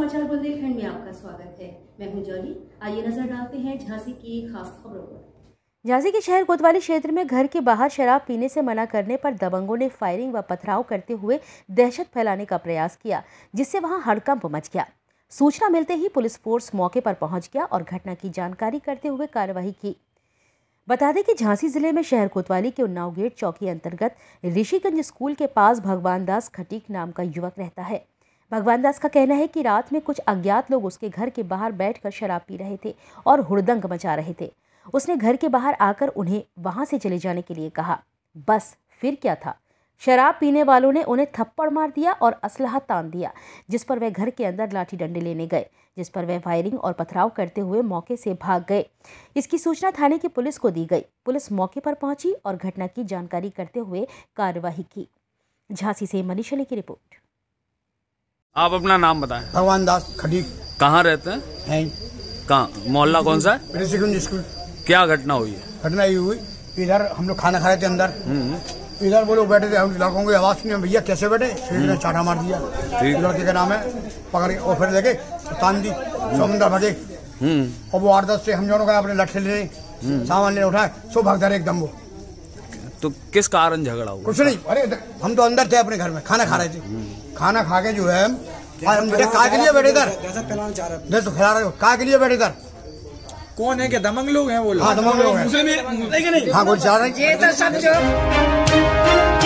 समाचार बुंदेलखंड में आपका स्वागत है मैं हूं जॉली आइए नजर डालते हैं झांसी की खास खबरों पर झांसी के शहर कोतवाली क्षेत्र में घर के बाहर शराब पीने से मना करने पर दबंगों ने फायरिंग व पथराव करते हुए दहशत फैलाने का प्रयास किया जिससे वहां हड़कंप मच गया सूचना मिलते ही पुलिस फोर्स मौके पर पहुंच गया और घटना की जानकारी करते हुए कार्रवाई की बता दें कि झांसी जिले में शहर कोतवाली के उन्नाव गेट चौकी अंतर्गत ऋषिगंज स्कूल के पास भगवान दास खटीक नाम का युवक रहता है भगवान दास का कहना है कि रात में कुछ अज्ञात लोग उसके घर के बाहर बैठकर शराब पी रहे थे और हुड़दंग मचा रहे थे उसने घर के बाहर आकर उन्हें वहाँ से चले जाने के लिए कहा बस फिर क्या था शराब पीने वालों ने उन्हें थप्पड़ मार दिया और असलह तान दिया जिस पर वह घर के अंदर लाठी डंडे लेने गए जिस पर वह फायरिंग और पथराव करते हुए मौके से भाग गए इसकी सूचना थाने की पुलिस को दी गई पुलिस मौके पर पहुंची और घटना की जानकारी करते हुए कार्रवाई की झांसी से मनीषली की रिपोर्ट आप अपना नाम बताएं भगवान दास खटीक कहाँ रहते हैं कहाँ मोहल्ला कौन सा है स्कूल क्या घटना हुई है घटना ये हुई इधर हम लोग खाना खा रहे थे अंदर हम्म। इधर वो लोग बैठे थे हम लड़कों की आवाज सुनी भैया कैसे बैठे हम्म। फिर ने चाटा मार दिया लड़के का नाम है पकड़ के और फिर लेके तान दी समुद्र भगे और हम्म। वो आठ दस से हम जो अपने लट्ठे ले सामान ले उठाए सो भाग एकदम वो तो किस कारण झगड़ा हुआ कुछ नहीं अरे हम तो अंदर थे अपने घर में खाना खा रहे थे खाना खा के जो है हम तो कौन है क्या दमंग लोग हैं वो लोग हाँ दमंग लोग हैं नहीं, नहीं, नहीं, नहीं, नहीं, नहीं। हैं